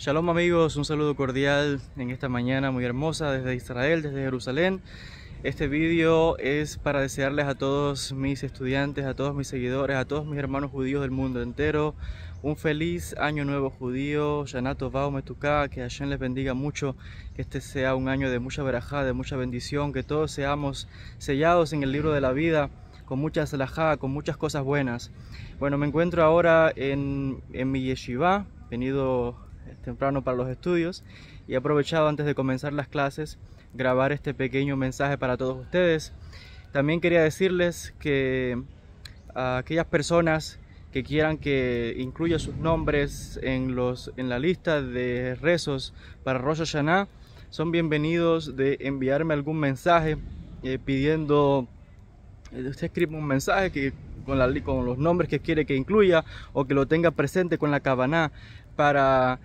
Shalom amigos, un saludo cordial en esta mañana muy hermosa desde Israel, desde Jerusalén. Este video es para desearles a todos mis estudiantes, a todos mis seguidores, a todos mis hermanos judíos del mundo entero un feliz año nuevo judío, Yanato Bao Metuká, que Hashem les bendiga mucho, que este sea un año de mucha verajá, de mucha bendición, que todos seamos sellados en el libro de la vida con muchas salajá, con muchas cosas buenas. Bueno, me encuentro ahora en, en mi yeshiva, venido temprano para los estudios y he aprovechado antes de comenzar las clases grabar este pequeño mensaje para todos ustedes. También quería decirles que aquellas personas que quieran que incluya sus nombres en, los, en la lista de rezos para Rosh Hashanah son bienvenidos de enviarme algún mensaje eh, pidiendo eh, usted escribe un mensaje que con, la, con, los nombres que quiere que incluya o que lo tenga presente con la cabana para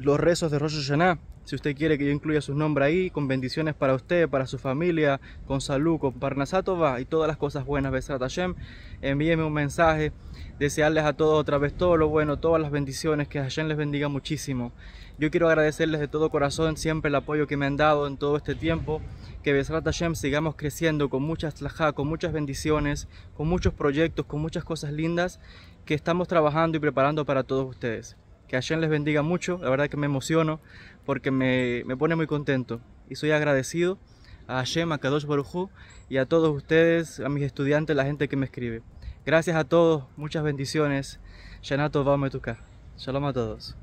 los rezos de Rosh Hashanah. Si usted quiere que yo incluya sus nombres ahí, con bendiciones para usted, para su familia, con salud, con Parnasatova y todas las cosas buenas, Besrat Hashem, envíeme un mensaje, desearles a todos otra vez todo lo bueno, todas las bendiciones, que Hashem les bendiga muchísimo. Yo quiero agradecerles de todo corazón siempre el apoyo que me han dado en todo este tiempo, que Besrat Hashem sigamos creciendo con muchas tlajá, con muchas bendiciones, con muchos proyectos, con muchas cosas lindas que estamos trabajando y preparando para todos ustedes. Que Hashem les bendiga mucho. La verdad que me emociono porque me, pone muy contento. Y soy agradecido a Hashem, a Kadosh Barujú y a todos ustedes, a mis estudiantes, la gente que me escribe. Gracias a todos, muchas bendiciones. vamos a Shalom a todos.